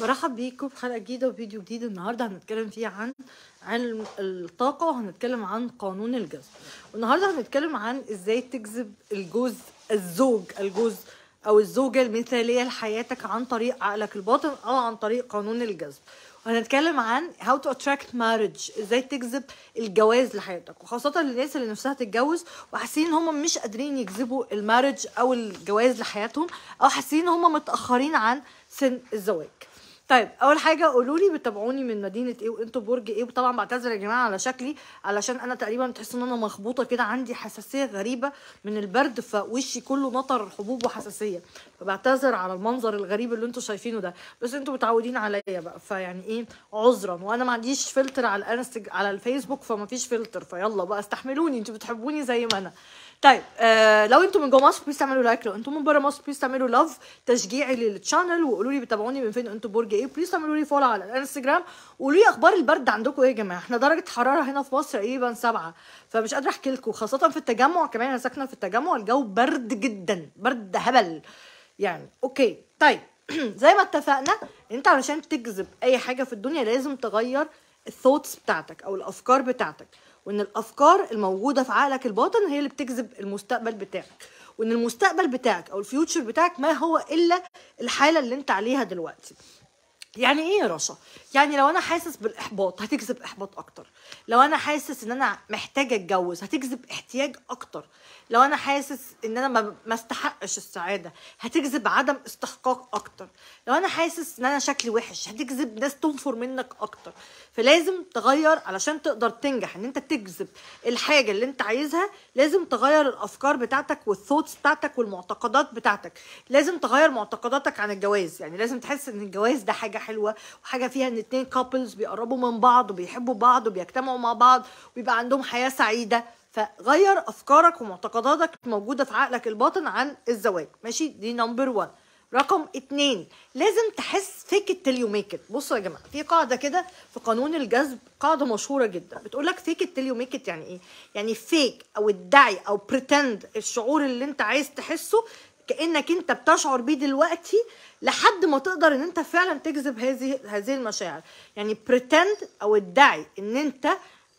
مرحبا بيكم في حلقه جديده وفيديو جديد النهارده هنتكلم فيه عن عن الطاقه وهنتكلم عن قانون الجذب والنهارده هنتكلم عن ازاي تجذب الجوز الزوج الجوز او الزوجه المثاليه لحياتك عن طريق عقلك الباطن او عن طريق قانون الجذب وهنتكلم عن هاو تو اتراكت مارج ازاي تجذب الجواز لحياتك وخاصه للناس اللي نفسها تتجوز وحاسين ان هم مش قادرين يجذبوا المارج او الجواز لحياتهم او حاسين ان هم متاخرين عن سن الزواج طيب اول حاجه قولوا لي بتتابعوني من مدينه ايه وانتوا برج ايه وطبعا بعتذر يا جماعه على شكلي علشان انا تقريبا تحس ان انا مخبوطه كده عندي حساسيه غريبه من البرد فوشي كله مطر حبوب وحساسيه فبعتذر على المنظر الغريب اللي انتوا شايفينه ده بس انتوا متعودين عليا بقى فيعني ايه عذرا وانا ما عنديش فلتر على الانستج على الفيسبوك فما فيش فلتر فيلا بقى استحملوني انتوا بتحبوني زي ما انا طيب آه لو انتم من جوه مصر بليز تعملوا لايك لو انتم من بره مصر بليز تعملوا لاف تشجيعي للتشانل وقولوا لي بتابعوني من فين انتم برج ايه بليز تعملوا لي فولو على الانستجرام وقولوا لي اخبار البرد عندكم ايه يا جماعه احنا درجه حراره هنا في مصر تقريبا سبعة فمش قادره احكي لكم خاصه في التجمع كمان انا ساكنه في التجمع الجو برد جدا برد هبل يعني اوكي طيب زي ما اتفقنا انت علشان تجذب اي حاجه في الدنيا لازم تغير الثوتس بتاعتك او الافكار بتاعتك وان الافكار الموجوده في عقلك الباطن هي اللي بتجذب المستقبل بتاعك وان المستقبل بتاعك او الفيوتشر بتاعك ما هو الا الحاله اللي انت عليها دلوقتي يعني ايه يا رشا يعني لو انا حاسس بالاحباط هتجذب احباط اكتر لو انا حاسس ان انا محتاجه اتجوز هتجذب احتياج اكتر لو انا حاسس ان انا ما استحقش السعاده هتجذب عدم استحقاق اكتر لو انا حاسس ان انا شكلي وحش هتجذب ناس تنفر منك اكتر فلازم تغير علشان تقدر تنجح ان انت تجذب الحاجه اللي انت عايزها لازم تغير الافكار بتاعتك والثوتس بتاعتك والمعتقدات بتاعتك لازم تغير معتقداتك عن الجواز يعني لازم تحس ان الجواز ده حاجه حلوه وحاجه فيها ان اتنين كابلز بيقربوا من بعض وبيحبوا بعض وبيجتمعوا مع بعض وبيبقى عندهم حياه سعيده فغير افكارك ومعتقداتك موجوده في عقلك الباطن عن الزواج ماشي دي نمبر 1 رقم اتنين لازم تحس فيك ات يو ميك ات بصوا يا جماعه في قاعده كده في قانون الجذب قاعده مشهوره جدا بتقول لك فيك ات يو ميك ات يعني ايه يعني فيك او ادعي او بريتند الشعور اللي انت عايز تحسه كانك انت بتشعر بيه دلوقتي لحد ما تقدر ان انت فعلا تجذب هذه هذه المشاعر يعني بريتند او ادعي ان انت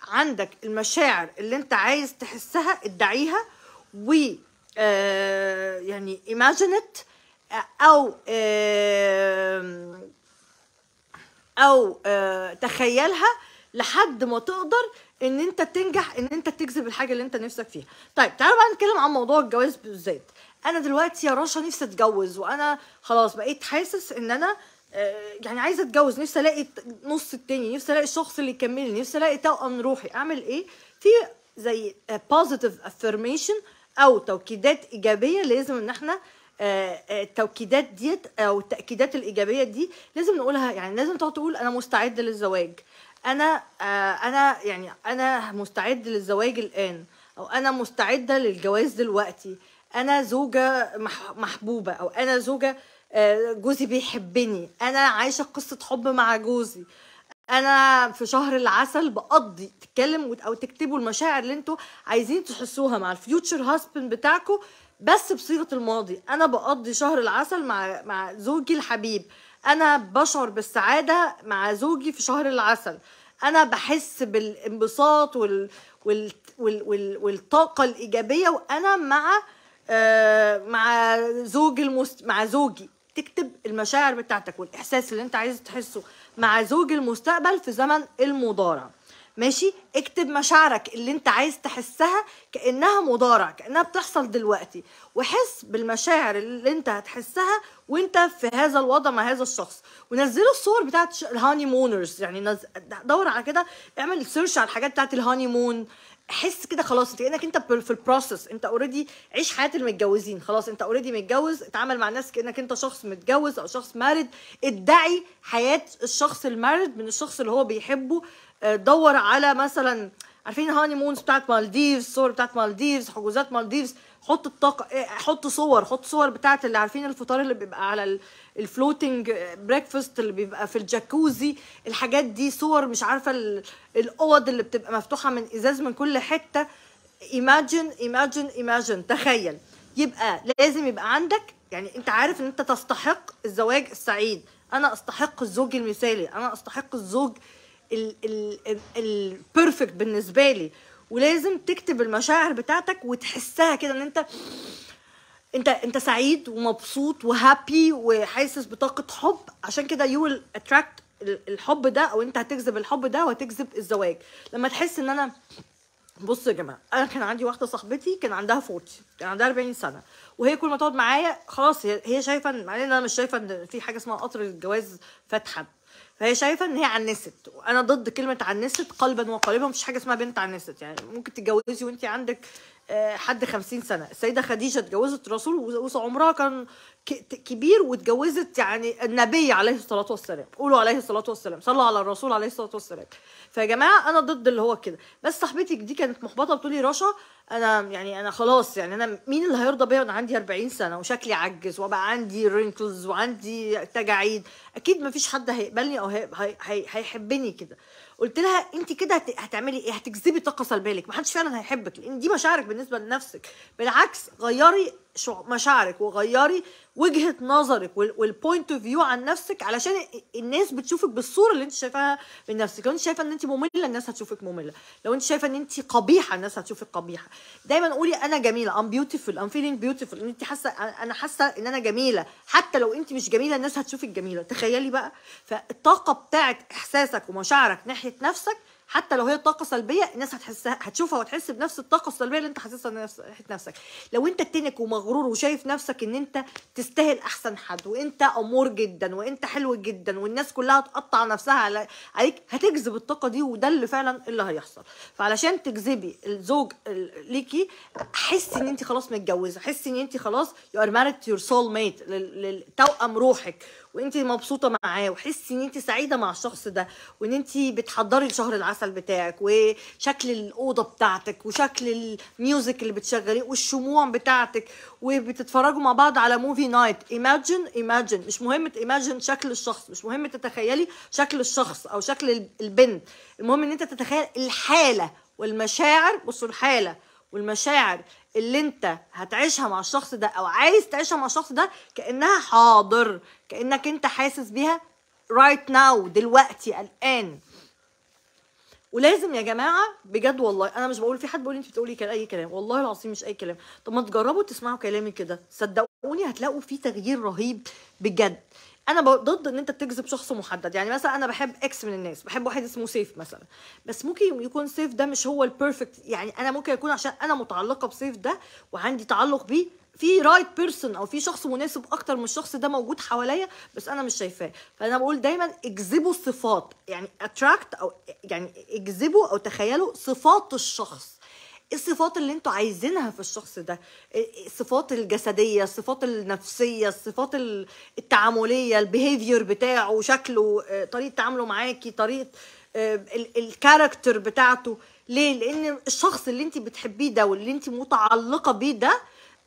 عندك المشاعر اللي انت عايز تحسها ادعيها و آه، يعني ايماجينت او او آه، تخيلها لحد ما تقدر ان انت تنجح ان انت تجذب الحاجه اللي انت نفسك فيها طيب تعالوا بقى نتكلم عن موضوع الجواز بالذات انا دلوقتي يا رشا نفسي اتجوز وانا خلاص بقيت حاسس ان انا آه، يعني عايزه اتجوز نفسي الاقي نص التاني نفسي الاقي الشخص اللي يكملني نفسي الاقي توأم روحي اعمل ايه في زي بوزيتيف افيرميشن او توكيدات ايجابيه لازم ان احنا آه، آه، التوكيدات ديت او التاكيدات الايجابيه دي لازم نقولها يعني لازم تقعد تقول انا مستعد للزواج انا انا يعني انا مستعد للزواج الان او انا مستعده للجواز دلوقتي انا زوجه محبوبه او انا زوجه آه، جوزي بيحبني انا عايشه قصه حب مع جوزي انا في شهر العسل بقضي تتكلم او تكتبوا المشاعر اللي انتوا عايزين تحسوها مع الفيوتشر هاسبن بتاعكم بس بصيغه الماضي انا بقضي شهر العسل مع مع زوجي الحبيب انا بشعر بالسعاده مع زوجي في شهر العسل انا بحس بالانبساط وال... وال... وال... وال... والطاقه الايجابيه وانا مع آه، مع زوج المست... مع زوجي تكتب المشاعر بتاعتك والاحساس اللي انت عايز تحسه مع زوج المستقبل في زمن المضارع ماشي اكتب مشاعرك اللي انت عايز تحسها كانها مضارع كانها بتحصل دلوقتي وحس بالمشاعر اللي انت هتحسها وانت في هذا الوضع مع هذا الشخص ونزلوا الصور بتاعت الهاني مونرز يعني نز... دور على كده اعمل سيرش على الحاجات بتاعت الهاني مون حس كده خلاص انت كانك انت في البروسس انت اوريدي عيش حياه المتجوزين خلاص انت اوريدي متجوز اتعامل مع الناس كانك انت شخص متجوز او شخص مارد ادعي حياه الشخص المارد من الشخص اللي هو بيحبه آه، دور على مثلا عارفين هاني مونز بتاعت مالديفز صور بتاعت مالديفز حجوزات مالديفز حط الطاقه إيه، حط صور حط صور بتاعت اللي عارفين الفطار اللي بيبقى على الفلوتنج بريكفاست اللي بيبقى في الجاكوزي الحاجات دي صور مش عارفه الاوض اللي بتبقى مفتوحه من ازاز من كل حته ايماجن ايماجن ايماجن تخيل يبقى لازم يبقى عندك يعني انت عارف ان انت تستحق الزواج السعيد انا استحق الزوج المثالي انا استحق الزوج البرفكت بالنسبه لي ولازم تكتب المشاعر بتاعتك وتحسها كده ان انت انت انت سعيد ومبسوط وهابي وحاسس بطاقه حب عشان كده يو ويل اتراكت الحب ده او انت هتجذب الحب ده وهتجذب الزواج لما تحس ان انا بصوا يا جماعه انا كان عندي واحده صاحبتي كان عندها 40 كان عندها 40 سنه وهي كل ما تقعد معايا خلاص هي شايفه مع ان انا مش شايفه ان في حاجه اسمها قطر الجواز فاتحه فهي شايفه ان هي عنست وانا ضد كلمه عنست قلبا وقالبا مفيش حاجه اسمها بنت عنست يعني ممكن تتجوزي وانت عندك آه، حد 50 سنه السيده خديجه اتجوزت رسول وعمرها كان كبير واتجوزت يعني النبي عليه الصلاه والسلام قولوا عليه الصلاه والسلام صلوا على الرسول عليه الصلاه والسلام فيا جماعه انا ضد اللي هو كده بس صاحبتي دي كانت محبطه بتقولي رشا انا يعني انا خلاص يعني انا مين اللي هيرضى بيا وانا عندي 40 سنه وشكلي عجز وبقى عندي رينكلز وعندي تجاعيد اكيد مفيش حد هيقبلني او هيحبني كده قلت لها انت كده هتعملي ايه هتجذبي طاقه سلبيه لك محدش فعلا هيحبك لان دي مشاعرك بالنسبه لنفسك بالعكس غيري مشاعرك وغيري وجهه نظرك والبوينت اوف فيو عن نفسك علشان الناس بتشوفك بالصوره اللي انت شايفاها من نفسك لو انت شايفه ان انت ممله الناس هتشوفك ممله لو انت شايفه ان انت قبيحه الناس هتشوفك قبيحه دايما قولي انا جميله ام بيوتيفول ام فيلينج بيوتيفول ان انت حاسه انا حاسه ان انا جميله حتى لو انت مش جميله الناس هتشوفك جميله تخيلي بقى فالطاقه بتاعت احساسك ومشاعرك ناحيه نفسك حتى لو هي طاقه سلبيه الناس هتحسها هتشوفها وتحس بنفس الطاقه السلبيه اللي انت حاسسها ناحيه نفسك لو انت تنك ومغرور وشايف نفسك ان انت تستاهل احسن حد وانت امور جدا وانت حلو جدا والناس كلها تقطع نفسها على عليك هتجذب الطاقه دي وده اللي فعلا اللي هيحصل فعلشان تجذبي الزوج ليكي حسي ان انت خلاص متجوزه حسي ان انت خلاص يو ار يور سول ميت لتوام روحك وانت مبسوطه معاه وحسي ان انت سعيده مع الشخص ده وان انت بتحضري لشهر العسل العسل بتاعك وشكل الاوضه بتاعتك وشكل الميوزك اللي بتشغليه والشموع بتاعتك وبتتفرجوا مع بعض على موفي نايت ايماجن ايماجن مش مهم ايماجن شكل الشخص مش مهم تتخيلي شكل الشخص او شكل البنت المهم ان انت تتخيل الحاله والمشاعر بصوا الحاله والمشاعر اللي انت هتعيشها مع الشخص ده او عايز تعيشها مع الشخص ده كانها حاضر كانك انت حاسس بيها right ناو دلوقتي الان ولازم يا جماعه بجد والله انا مش بقول في حد بيقول انت بتقولي اي كلام والله العظيم مش اي كلام طب ما تجربوا تسمعوا كلامي كده صدقوني هتلاقوا في تغيير رهيب بجد انا ضد ان انت تجذب شخص محدد يعني مثلا انا بحب اكس من الناس بحب واحد اسمه سيف مثلا بس ممكن يكون سيف ده مش هو البيرفكت يعني انا ممكن يكون عشان انا متعلقه بسيف ده وعندي تعلق بيه في رايت بيرسون او في شخص مناسب اكتر من الشخص ده موجود حواليا بس انا مش شايفاه فانا بقول دايما اجذبوا صفات يعني اتراكت او يعني اجذبوا او تخيلوا صفات الشخص إيه الصفات اللي انتوا عايزينها في الشخص ده إيه الصفات الجسديه الصفات النفسيه الصفات التعامليه البيهيفير بتاعه شكله آه، طريقه تعامله معاكي طريقه آه، الكاركتر بتاعته ليه لان الشخص اللي انت بتحبيه ده واللي انت متعلقه بيه ده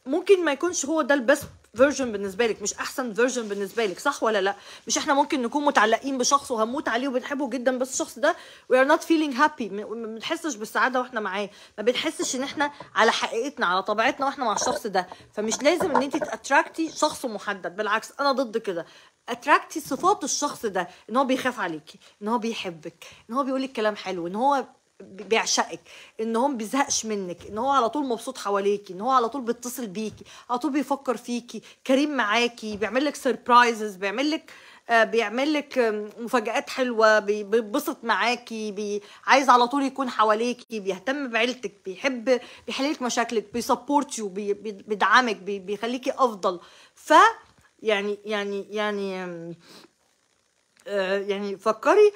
ممكن ما يكونش هو ده البيست فيرجن بالنسبه لك مش احسن فيرجن بالنسبه لك صح ولا لا مش احنا ممكن نكون متعلقين بشخص وهنموت عليه وبنحبه جدا بس الشخص ده وي ار نوت فيلينج هابي ما بنحسش بالسعاده واحنا معاه ما بنحسش ان احنا على حقيقتنا على طبيعتنا واحنا مع الشخص ده فمش لازم ان انت تاتراكتي شخص محدد بالعكس انا ضد كده اتراكتي صفات الشخص ده ان هو بيخاف عليكي ان هو بيحبك ان هو بيقول لك كلام حلو ان هو بيعشقك ان هو بيزهقش منك ان هو على طول مبسوط حواليكي ان هو على طول بيتصل بيكي على طول بيفكر فيكي كريم معاكي بيعمل لك سربرايزز بيعمل لك آه، بيعمل لك مفاجآت حلوة بيبسط معاكي بي عايز على طول يكون حواليكي بيهتم بعيلتك بيحب بيحل لك مشاكلك بيسبورت يو بي بيدعمك بي بيخليكي أفضل ف يعني يعني يعني آه، يعني فكري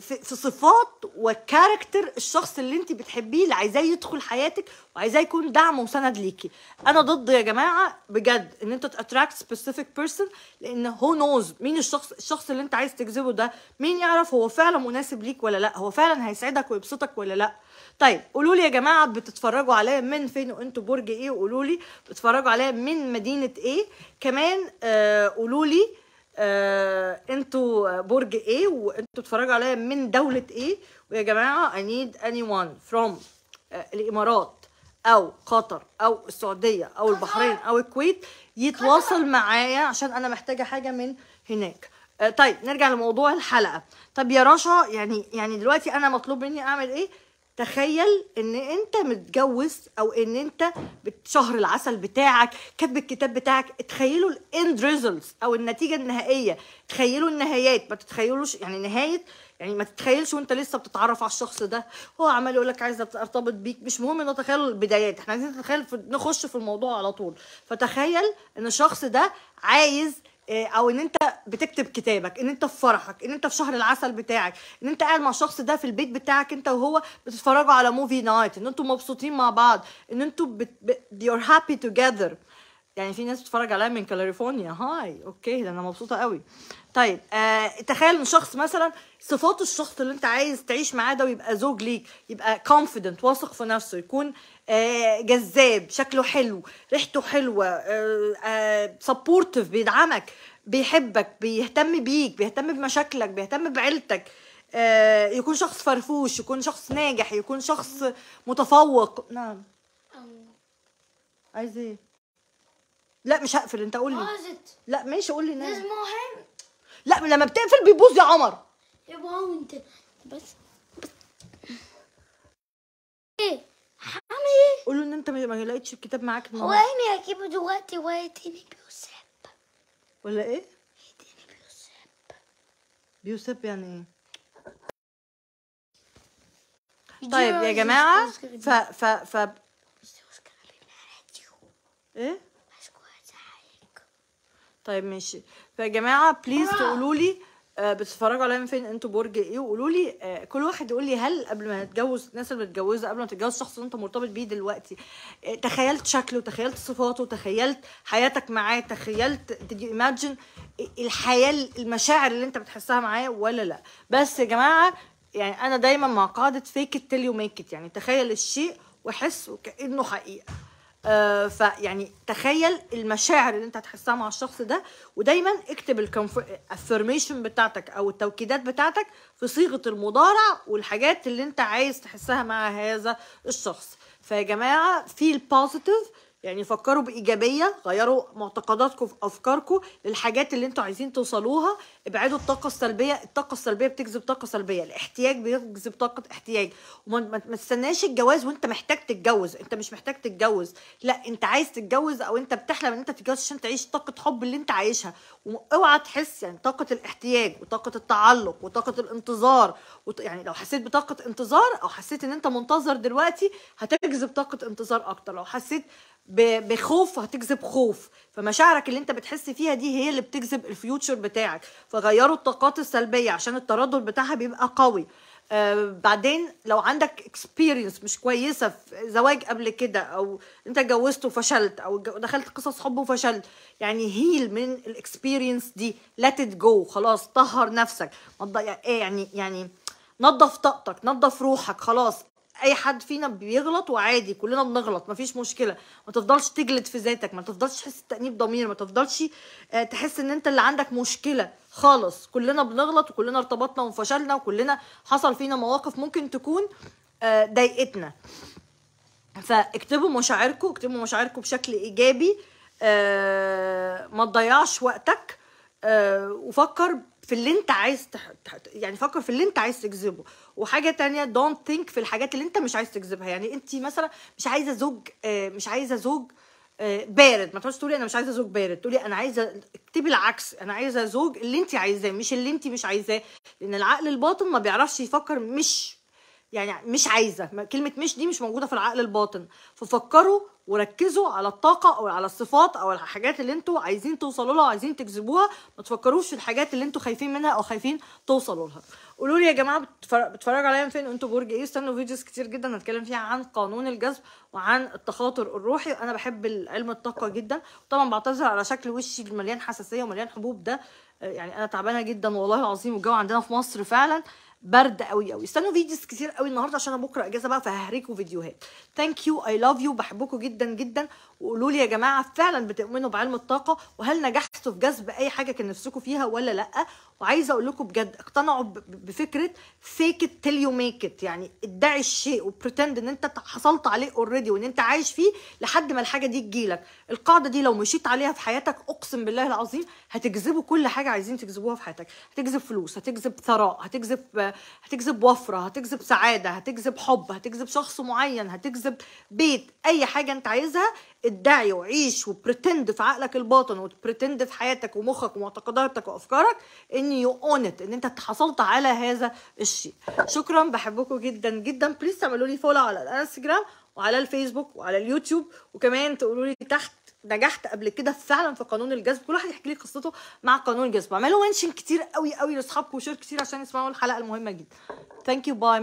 في صفات وكاركتر الشخص اللي انت بتحبيه اللي عايزاه يدخل حياتك وعايزاه يكون دعم وسند ليكي انا ضد يا جماعه بجد ان انت تاتراكت سبيسيفيك بيرسون لان هو نوز مين الشخص الشخص اللي انت عايز تجذبه ده مين يعرف هو فعلا مناسب ليك ولا لا هو فعلا هيسعدك ويبسطك ولا لا طيب قولوا لي يا جماعه بتتفرجوا عليا من فين وانتوا برج ايه وقولوا لي بتتفرجوا عليا من مدينه ايه كمان آه قولوا لي آه آه، انتوا برج ايه وانتوا بتتفرجوا عليا من دوله ايه ويا جماعه I need anyone from فروم آه، الامارات او قطر او السعوديه او البحرين او الكويت يتواصل معايا عشان انا محتاجه حاجه من هناك آه، طيب نرجع لموضوع الحلقه طب يا رشا يعني يعني دلوقتي انا مطلوب مني اعمل ايه تخيل ان انت متجوز او ان انت شهر العسل بتاعك كتب الكتاب بتاعك تخيلوا الاند ريزلتس او النتيجه النهائيه تخيلوا النهايات ما تتخيلوش يعني نهايه يعني ما تتخيلش وانت لسه بتتعرف على الشخص ده هو عمال يقول لك عايز ارتبط بيك مش مهم ان تخيل البدايات احنا عايزين نتخيل في نخش في الموضوع على طول فتخيل ان الشخص ده عايز آه، او ان انت بتكتب كتابك ان انت في فرحك ان انت في شهر العسل بتاعك ان انت قاعد مع الشخص ده في البيت بتاعك انت وهو بتتفرجوا على موفي نايت ان انتوا مبسوطين مع بعض ان انتوا بت... you're happy together يعني في ناس بتتفرج عليا من كاليفورنيا هاي اوكي ده انا مبسوطه قوي طيب آه تخيل ان شخص مثلا صفات الشخص اللي انت عايز تعيش معاه ده ويبقى زوج ليك يبقى كونفيدنت واثق في نفسه يكون آه جذاب شكله حلو ريحته حلوه سبورتيف آه آه بيدعمك بيحبك بيهتم بيك بيهتم بمشاكلك بيهتم بعيلتك آه يكون شخص فرفوش يكون شخص ناجح يكون شخص متفوق نعم عايز ايه لا مش هقفل انت قول لي باظت لا ماشي قول لي نعم مهم لا لما بتقفل بيبوظ يا عمر يبقى بابا انت بس ايه حامي ايه قول له ان انت ما لقيتش الكتاب معاك النهارده هو عيني إيه هجيبه دلوقتي وهيديني إيه؟ بيوسف ولا ايه هيديني إيه بيوسف بيوسف يعني ايه طيب يا جماعه ف ف ف ايه طيب ماشي فيا جماعه بليز آه. تقولوا لي آه، بتتفرجوا عليا من فين انتوا برج ايه وقولوا لي آه، كل واحد يقول لي هل قبل ما تتجوز الناس اللي متجوزه قبل ما تتجوز الشخص اللي انت مرتبط بيه دلوقتي تخيلت شكله تخيلت صفاته تخيلت حياتك معاه تخيلت did you imagine الحياه المشاعر اللي انت بتحسها معاه ولا لا بس يا جماعه يعني انا دايما مع قاعده فيك it till you make it يعني تخيل الشيء وحس وكانه حقيقه آه، فيعني تخيل المشاعر اللي انت هتحسها مع الشخص ده ودايما اكتب الافرميشن بتاعتك او التوكيدات بتاعتك في صيغه المضارع والحاجات اللي انت عايز تحسها مع هذا الشخص فيا جماعه في البوزيتيف يعني فكروا بايجابيه غيروا معتقداتكم في افكاركم للحاجات اللي انتوا عايزين توصلوها ابعدوا الطاقه السلبيه الطاقه السلبيه بتجذب طاقه سلبيه الاحتياج بيجذب طاقه احتياج وما تستناش الجواز وانت محتاج تتجوز انت مش محتاج تتجوز لا انت عايز تتجوز او انت بتحلم ان انت تتجوز عشان تعيش طاقه حب اللي انت عايشها واوعى تحس يعني طاقه الاحتياج وطاقه التعلق وطاقه الانتظار وط... يعني لو حسيت بطاقه انتظار او حسيت ان انت منتظر دلوقتي هتجذب طاقه انتظار اكتر لو حسيت بخوف هتجذب خوف فمشاعرك اللي انت بتحس فيها دي هي اللي بتجذب الفيوتشر بتاعك فغيروا الطاقات السلبيه عشان التردد بتاعها بيبقى قوي آه بعدين لو عندك اكسبيرينس مش كويسه في زواج قبل كده او انت اتجوزت وفشلت او دخلت قصص حب وفشلت يعني هيل من الاكسبيرينس دي ليت ات جو خلاص طهر نفسك يعني يعني نظف طاقتك نظف روحك خلاص اي حد فينا بيغلط وعادي كلنا بنغلط مفيش مشكله ما تفضلش تجلد في ذاتك ما تفضلش تحس بتانيب ضمير ما تفضلش آه، تحس ان انت اللي عندك مشكله خالص كلنا بنغلط وكلنا ارتبطنا وفشلنا وكلنا حصل فينا مواقف ممكن تكون آه، ضايقتنا فاكتبوا مشاعركم اكتبوا مشاعركم بشكل ايجابي آه، ما تضيعش وقتك وفكر في اللي انت عايز تح... يعني فكر في اللي انت عايز تجذبه وحاجه تانية دونت ثينك في الحاجات اللي انت مش عايز تجذبها يعني انت مثلا مش عايزه زوج آه، مش عايزه زوج آه، بارد ما تقعدش تقولي انا مش عايزه زوج بارد تقولي انا عايزه اكتبي العكس انا عايزه زوج اللي انت عايزاه مش اللي انت مش عايزاه لان العقل الباطن ما بيعرفش يفكر مش يعني مش عايزه كلمه مش دي مش موجوده في العقل الباطن ففكروا وركزوا على الطاقه او على الصفات او على الحاجات اللي انتوا عايزين توصلوا لها وعايزين تجذبوها ما تفكروش في الحاجات اللي انتوا خايفين منها او خايفين توصلوا لها قولوا لي يا جماعه بتتفرجوا عليا فين انتوا برج ايه استنوا فيديوز كتير جدا هتكلم فيها عن قانون الجذب وعن التخاطر الروحي انا بحب علم الطاقه جدا طبعا بعتذر على شكل وشي المليان حساسيه ومليان حبوب ده يعني انا تعبانه جدا والله العظيم والجو عندنا في مصر فعلا برد قوي قوي استنوا فيديوز كتير قوي النهارده عشان بكره اجازه بقى فههريكوا فيديوهات ثانك يو اي لاف يو بحبكم جدا جدا وقولوا لي يا جماعه فعلا بتؤمنوا بعلم الطاقه وهل نجحتوا في جذب اي حاجه كان نفسكم فيها ولا لا وعايزه اقول لكم بجد اقتنعوا بفكره فيك ات تيل يو ميك ات يعني ادعي الشيء وبريتند ان انت حصلت عليه اوريدي وان انت عايش فيه لحد ما الحاجه دي تجيلك القاعده دي لو مشيت عليها في حياتك اقسم بالله العظيم هتجذبوا كل حاجه عايزين تجذبوها في حياتك هتجذب فلوس هتجذب ثراء هتجذب هتجذب وفره هتجذب سعاده هتجذب حب هتجذب شخص معين هتجذب بيت اي حاجه انت عايزها ادعي وعيش وبرتند في عقلك الباطن وبرتند في حياتك ومخك ومعتقداتك وافكارك ان يو اون ان انت حصلت على هذا الشيء شكرا بحبكم جدا جدا بليز تعملوا لي فولو على الانستجرام وعلى الفيسبوك وعلى اليوتيوب وكمان تقولوا لي تحت نجحت قبل كده فعلا في قانون الجذب كل واحد يحكي لي قصته مع قانون الجذب اعملوا منشن كتير قوي قوي لاصحابكم وشير كتير عشان يسمعوا الحلقه المهمه جدا ثانك يو باي